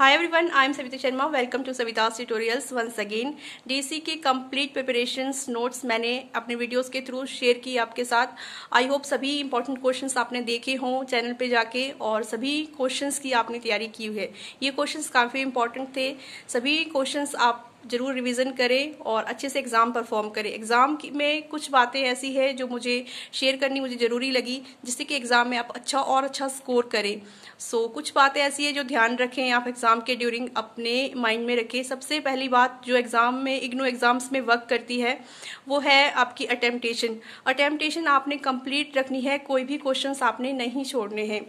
high everyone वन I am Savita Sharma welcome to Savita's tutorials once again DC के complete preparations notes मैंने अपने videos के थ्रू शेयर की आपके साथ आई होप सभी इंपॉर्टेंट क्वेश्चंस आपने देखे हों चैनल पे जाके और सभी क्वेश्चंस की आपने तैयारी की है ये क्वेश्चंस काफ़ी इंपॉर्टेंट थे सभी क्वेश्चंस आप ज़रूर रिवीजन करें और अच्छे से एग्ज़ाम परफॉर्म करें एग्ज़ाम में कुछ बातें ऐसी है जो मुझे शेयर करनी मुझे ज़रूरी लगी जिससे कि एग्ज़ाम में आप अच्छा और अच्छा स्कोर करें सो so, कुछ बातें ऐसी है जो ध्यान रखें आप एग्ज़ाम के ड्यूरिंग अपने माइंड में रखें सबसे पहली बात जो एग्ज़ाम में इग्नो एग्ज़ाम्स में वर्क करती है वो है आपकी अटेम्पटेशन अटेम्पटेशन आपने कंप्लीट रखनी है कोई भी क्वेश्चन आपने नहीं छोड़ने हैं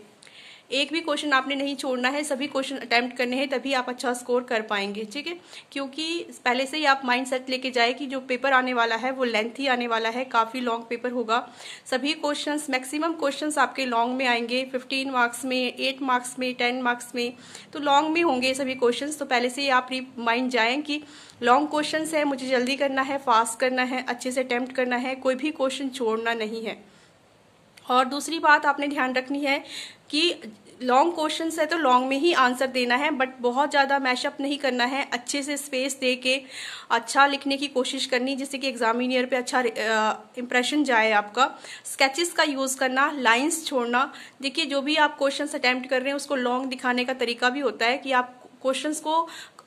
एक भी क्वेश्चन आपने नहीं छोड़ना है सभी क्वेश्चन अटैम्प्ट करने हैं तभी आप अच्छा स्कोर कर पाएंगे ठीक है क्योंकि पहले से ही आप माइंड सेट लेके जाए कि जो पेपर आने वाला है वो लेंथ ही आने वाला है काफ़ी लॉन्ग पेपर होगा सभी क्वेश्चन मैक्सिमम क्वेश्चन आपके लॉन्ग में आएंगे फिफ्टीन मार्क्स में एट मार्क्स में टेन मार्क्स में तो लॉन्ग में होंगे सभी क्वेश्चन तो पहले से ही आप माइंड जाए कि लॉन्ग क्वेश्चन है मुझे जल्दी करना है फास्ट करना है अच्छे से अटैम्प्ट करना है कोई भी क्वेश्चन छोड़ना नहीं है और दूसरी बात आपने ध्यान रखनी है कि लॉन्ग क्वेश्चन है तो लॉन्ग में ही आंसर देना है बट बहुत ज़्यादा मैशअप नहीं करना है अच्छे से स्पेस दे के अच्छा लिखने की कोशिश करनी जिससे कि एग्जामिनियर पे अच्छा इंप्रेशन जाए आपका स्केचेस का यूज़ करना लाइंस छोड़ना देखिए जो भी आप क्वेश्चन अटैम्प्ट कर रहे हैं उसको लॉन्ग दिखाने का तरीका भी होता है कि आप क्वेश्चंस को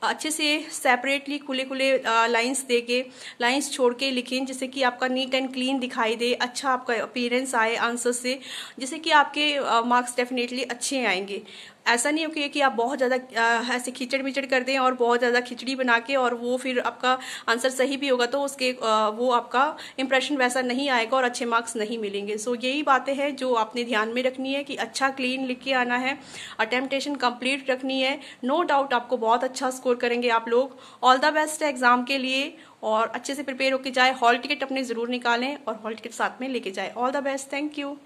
अच्छे से सेपरेटली खुले खुले लाइंस दे के लाइंस छोड़ के लिखें जिससे कि आपका नीट एंड क्लीन दिखाई दे अच्छा आपका अपीयरेंस आए आंसर से जिससे कि आपके मार्क्स डेफिनेटली अच्छे आएंगे ऐसा नहीं हो कि आप बहुत ज़्यादा ऐसे खिचड़ मिचड़ कर दें और बहुत ज़्यादा खिचड़ी बना के और वो फिर आपका आंसर सही भी होगा तो उसके वो आपका इंप्रेशन वैसा नहीं आएगा और अच्छे मार्क्स नहीं मिलेंगे सो so, यही बातें हैं जो आपने ध्यान में रखनी है कि अच्छा क्लीन लिख के आना है अटेम्पटेशन कंप्लीट रखनी है नो no डाउट आपको बहुत अच्छा स्कोर करेंगे आप लोग ऑल द बेस्ट है एग्जाम के लिए और अच्छे से प्रिपेयर होकर जाए हॉल टिकट अपने ज़रूर निकालें और हॉल टिकट साथ में लेके जाए all the best thank you